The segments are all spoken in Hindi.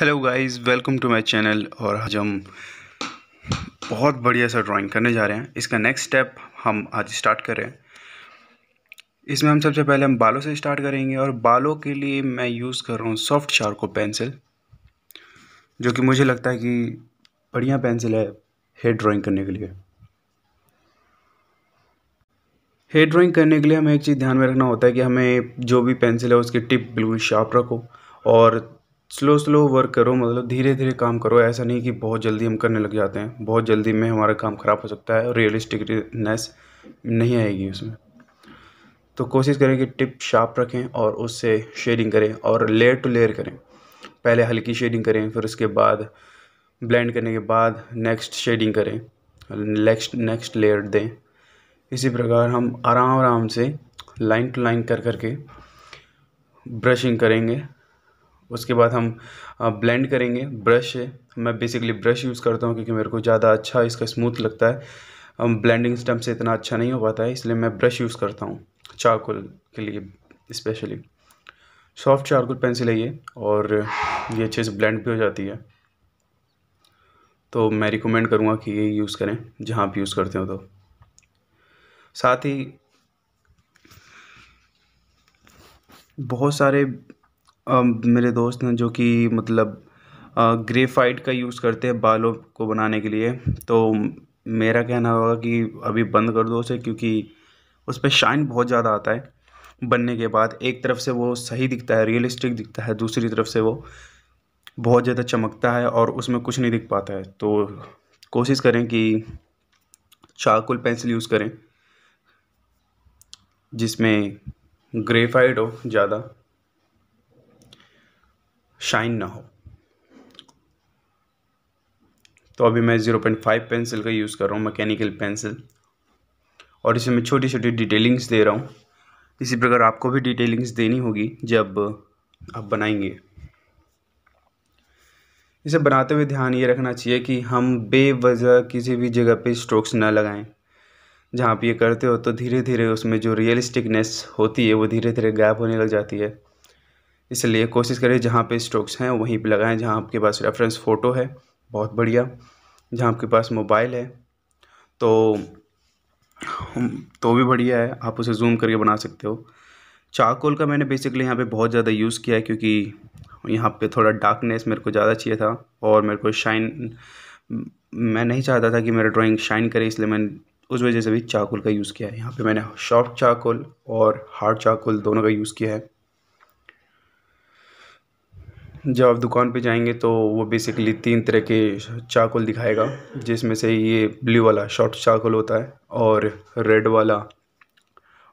hello guys welcome to my channel और आज हम बहुत बढ़िया सा ड्राइंग करने जा रहे हैं इसका नेक्स्ट स्टेप हम आज स्टार्ट कर रहे हैं इसमें हम सबसे पहले हम बालों से स्टार्ट करेंगे और बालों के लिए मैं यूज़ कर रहा हूँ सॉफ्ट शार्को पेंसिल जो कि मुझे लगता है कि बढ़िया पेंसिल है हेयर ड्राइंग करने के लिए हेयर ड्राइंग करने के लिए हमें एक चीज़ ध्यान में रखना होता है कि हमें जो भी पेंसिल है उसकी टिप बिल्कुल शार्प रखो और स्लो स्लो वर्क करो मतलब धीरे धीरे काम करो ऐसा नहीं कि बहुत जल्दी हम करने लग जाते हैं बहुत जल्दी में हमारा काम ख़राब हो सकता है और रियलिस्टिकनेस नहीं आएगी उसमें तो कोशिश करें कि टिप शार्प रखें और उससे शेडिंग करें और लेयर टू लेयर करें पहले हल्की शेडिंग करें फिर उसके बाद ब्लेंड करने के बाद नेक्स्ट शेडिंग करें नेक्स्ट नेक्स्ट लेयर दें इसी प्रकार हम आराम आराम से लाइन टू लाइन कर करके ब्रशिंग करेंगे उसके बाद हम ब्लेंड करेंगे ब्रश है मैं बेसिकली ब्रश यूज़ करता हूँ क्योंकि मेरे को ज़्यादा अच्छा इसका स्मूथ लगता है ब्लेंडिंग स्टम्प से इतना अच्छा नहीं हो पाता है इसलिए मैं ब्रश यूज़ करता हूँ चारकोल के लिए स्पेशली सॉफ्ट चारकोल पेंसिल है ये और ये अच्छे से ब्लेंड भी हो जाती है तो मैं रिकमेंड करूँगा कि ये यूज़ करें जहाँ आप यूज़ करते हो तो साथ ही बहुत सारे मेरे दोस्त हैं जो कि मतलब ग्रेफ़ाइट का यूज़ करते हैं बालों को बनाने के लिए तो मेरा कहना होगा कि अभी बंद कर दो उसे क्योंकि उस पर शाइन बहुत ज़्यादा आता है बनने के बाद एक तरफ से वो सही दिखता है रियलिस्टिक दिखता है दूसरी तरफ से वो बहुत ज़्यादा चमकता है और उसमें कुछ नहीं दिख पाता है तो कोशिश करें कि चारकोल पेंसिल यूज़ करें जिसमें ग्रेफाइड हो ज़्यादा शाइन ना हो तो अभी मैं ज़ीरो पॉइंट फाइव पेंसिल का यूज़ कर रहा हूँ मैकेनिकल पेंसिल और इसे मैं छोटी छोटी डिटेलिंग्स दे रहा हूँ इसी प्रकार आपको भी डिटेलिंग्स देनी होगी जब आप बनाएंगे इसे बनाते हुए ध्यान ये रखना चाहिए कि हम बेवजह किसी भी जगह पे स्ट्रोक्स ना लगाएं जहाँ आप ये करते हो तो धीरे धीरे उसमें जो रियलिस्टिकनेस होती है वो धीरे धीरे गैप होने लग जाती है इसलिए कोशिश करें जहाँ पे स्ट्रोक्स हैं वहीं पे लगाएं जहाँ आपके पास रेफरेंस फ़ोटो है बहुत बढ़िया जहाँ आपके पास मोबाइल है तो तो भी बढ़िया है आप उसे जूम करके बना सकते हो चारकोल का मैंने बेसिकली यहाँ पे बहुत ज़्यादा यूज़ किया है क्योंकि यहाँ पे थोड़ा डार्कनेस मेरे को ज़्यादा चाहिए था और मेरे को शाइन मैं नहीं चाहता था कि मेरा ड्राइंग शाइन करे इसलिए मैंने उस वजह से भी चारकोल का यूज़ किया है यहाँ पे मैंने शॉफ्ट चारकोल और हार्ड चारकोल दोनों का यूज़ किया है जब आप दुकान पे जाएंगे तो वो बेसिकली तीन तरह के चाकुल दिखाएगा जिसमें से ये ब्लू वाला शॉर्ट चाकुल होता है और रेड वाला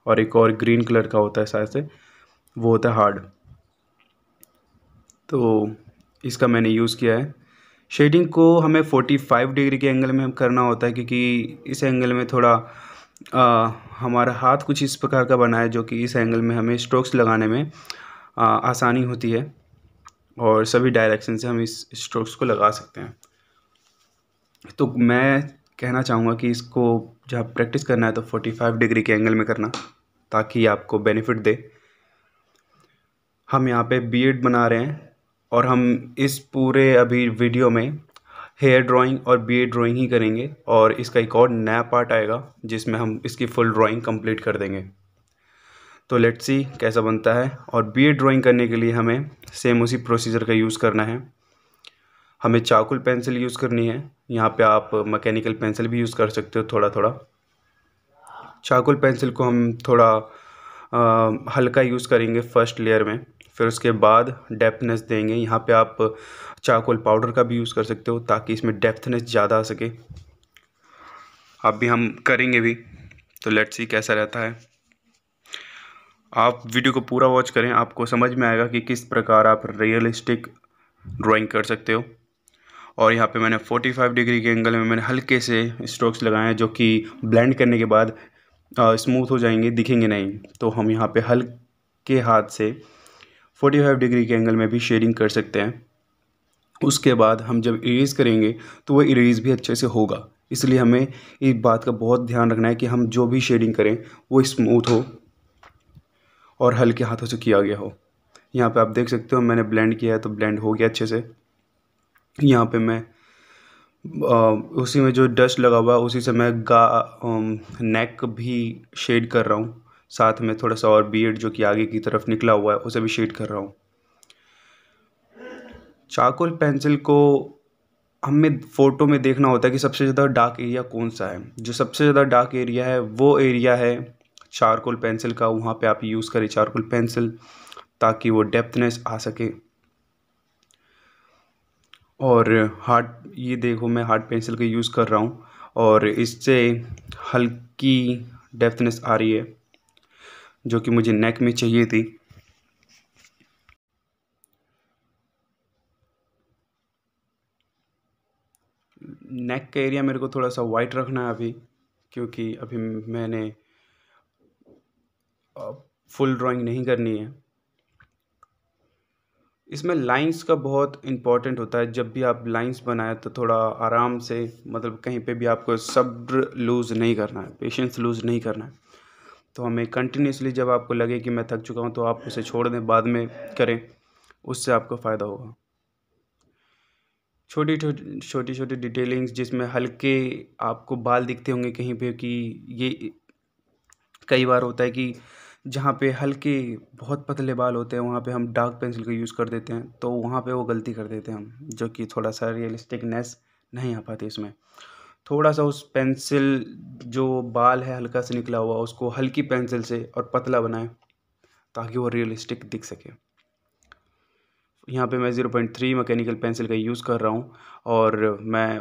और एक और ग्रीन कलर का होता है शायद से वो होता है हार्ड तो इसका मैंने यूज़ किया है शेडिंग को हमें 45 डिग्री के एंगल में करना होता है क्योंकि इस एंगल में थोड़ा आ, हमारा हाथ कुछ इस प्रकार का बना है जो कि इस एंगल में हमें स्ट्रोक्स लगाने में आ, आसानी होती है और सभी डायरेक्शन से हम इस स्ट्रोक्स को लगा सकते हैं तो मैं कहना चाहूँगा कि इसको जब प्रैक्टिस करना है तो फोर्टी फाइव डिग्री के एंगल में करना ताकि आपको बेनिफिट दे हम यहाँ पे बीएड बना रहे हैं और हम इस पूरे अभी वीडियो में हेयर ड्राइंग और बी ड्राइंग ही करेंगे और इसका एक और नया पार्ट आएगा जिसमें हम इसकी फुल ड्राइंग कंप्लीट कर देंगे तो लेट्स सी कैसा बनता है और बी ड्राइंग करने के लिए हमें सेम उसी प्रोसीजर का यूज़ करना है हमें चाकुल पेंसिल यूज़ करनी है यहाँ पे आप मैकेनिकल पेंसिल भी यूज़ कर सकते हो थोड़ा थोड़ा चाकुल पेंसिल को हम थोड़ा आ, हल्का यूज़ करेंगे फर्स्ट लेयर में फिर उसके बाद डेप्थनेस देंगे यहाँ पे आप चाकुल पाउडर का भी यूज़ कर सकते हो ताकि इसमें डेप्थनेस ज़्यादा आ सके अब भी हम करेंगे भी तो लेट्स सी कैसा रहता है आप वीडियो को पूरा वॉच करें आपको समझ में आएगा कि किस प्रकार आप रियलिस्टिक ड्राइंग कर सकते हो और यहाँ पे मैंने 45 डिग्री के एंगल में मैंने हल्के से स्ट्रोक्स लगाए हैं जो कि ब्लेंड करने के बाद स्मूथ हो जाएंगे दिखेंगे नहीं तो हम यहाँ पे हल्के हाथ से 45 डिग्री के एंगल में भी शेडिंग कर सकते हैं उसके बाद हम जब इरेज़ करेंगे तो वह इरेज़ भी अच्छे से होगा इसलिए हमें इस बात का बहुत ध्यान रखना है कि हम जो भी शेडिंग करें वो स्मूथ हो और हल्के हाथों से किया गया हो यहाँ पे आप देख सकते हो मैंने ब्लेंड किया है तो ब्लेंड हो गया अच्छे से यहाँ पे मैं आ, उसी में जो डस्ट लगा हुआ है उसी से मैं गा नेक भी शेड कर रहा हूँ साथ में थोड़ा सा और बियड जो कि आगे की तरफ निकला हुआ है उसे भी शेड कर रहा हूँ चाकुल पेंसिल को हमें फ़ोटो में देखना होता है कि सबसे ज़्यादा डार्क एरिया कौन सा है जो सबसे ज़्यादा डार्क एरिया है वो एरिया है चारकोल पेंसिल का वहाँ पे आप यूज़ करें चारकोल पेंसिल ताकि वो डेप्थनेस आ सके और हार्ड ये देखो मैं हार्ड पेंसिल का यूज़ कर रहा हूँ और इससे हल्की डेप्थनेस आ रही है जो कि मुझे नेक में चाहिए थी नेक का एरिया मेरे को थोड़ा सा वाइट रखना है अभी क्योंकि अभी मैंने फुल ड्राइंग नहीं करनी है इसमें लाइंस का बहुत इम्पॉर्टेंट होता है जब भी आप लाइंस बनाए तो थोड़ा आराम से मतलब कहीं पे भी आपको सब्र लूज़ नहीं करना है पेशेंस लूज़ नहीं करना है तो हमें कंटिन्यूसली जब आपको लगे कि मैं थक चुका हूँ तो आप उसे छोड़ दें बाद में करें उससे आपको फ़ायदा होगा छोटी छोटी छोटी छोटी डिटेलिंग्स जिसमें हल्के आपको बाल दिखते होंगे कहीं पे कि ये कई बार होता है कि जहाँ पे हल्के बहुत पतले बाल होते हैं वहाँ पे हम डार्क पेंसिल का यूज़ कर देते हैं तो वहाँ पे वो गलती कर देते हैं हम जो कि थोड़ा सा रियलिस्टिकनेस नहीं आ पाती इसमें थोड़ा सा उस पेंसिल जो बाल है हल्का से निकला हुआ उसको हल्की पेंसिल से और पतला बनाएं ताकि वो रियलिस्टिक दिख सके यहाँ पे मैं zero point three mechanical pencil का यूज़ कर रहा हूँ और मैं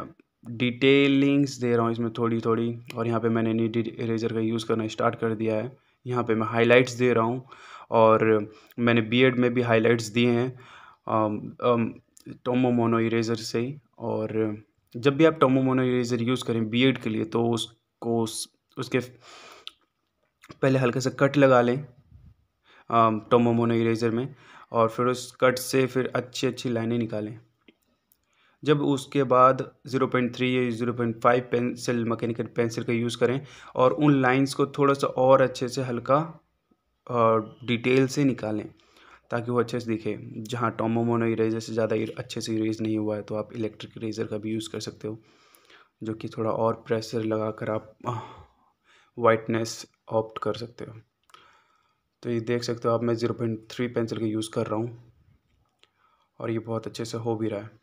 डिटेलिंग्स दे रहा हूँ इसमें थोड़ी थोड़ी और यहाँ पे मैंने नीड इरेजर का यूज़ करना स्टार्ट कर दिया है यहाँ पे मैं हाइलाइट्स दे रहा हूँ और मैंने बीएड में भी हाइलाइट्स दिए हैं टोमो मोनो इरेज़र से ही और जब भी आप टोमो मोनो इरेज़र यूज़ करें बीएड के लिए तो उसको उस, उसके पहले हल्का सा कट लगा लें टोमो मोनो इरेज़र में और फिर उस कट से फिर अच्छी अच्छी लाइनें निकालें जब उसके बाद 0.3 या 0.5 पेंसिल मैकेनिकल पेंसिल का यूज़ करें और उन लाइंस को थोड़ा सा और अच्छे से हल्का डिटेल से निकालें ताकि वो अच्छे से दिखे जहाँ टोमोमोनो इरेजर से ज़्यादा अच्छे से इरेज नहीं हुआ है तो आप इलेक्ट्रिक इरेजर का भी यूज़ कर सकते हो जो कि थोड़ा और प्रेशर लगा कर आप वाइटनेस ऑप्ट कर सकते हो तो ये देख सकते हो आप मैं ज़ीरो पॉइंट थ्री पेंसिल का यूज़ कर रहा हूँ और ये बहुत अच्छे से हो भी रहा है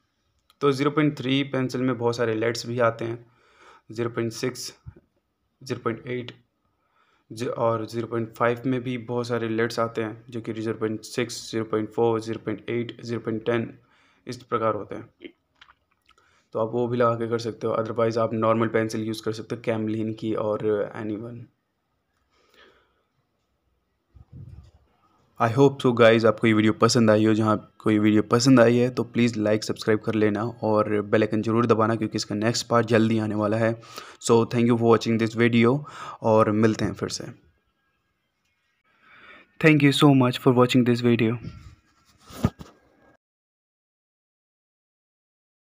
तो ज़ीरो पॉइंट थ्री पेंसिल में बहुत सारे लेट्स भी आते हैं zero point six zero point eight और ज़ीरो पॉइंट फाइव में भी बहुत सारे लेट्स आते हैं जो कि zero point six zero point four zero point eight zero point ten इस प्रकार होते हैं तो आप वो भी लगा के कर सकते हो अदरवाइज़ आप नॉर्मल पेंसिल यूज़ कर सकते हो कैमलिन की और any one I hope so guys आपको ये वीडियो पसंद आई हो जहाँ कोई वीडियो पसंद आई है तो प्लीज़ लाइक सब्सक्राइब कर लेना और बेल आइकन जरूर दबाना क्योंकि इसका नेक्स्ट पार्ट जल्दी आने वाला है so thank you for watching this video और मिलते हैं फिर से thank you so much for watching this video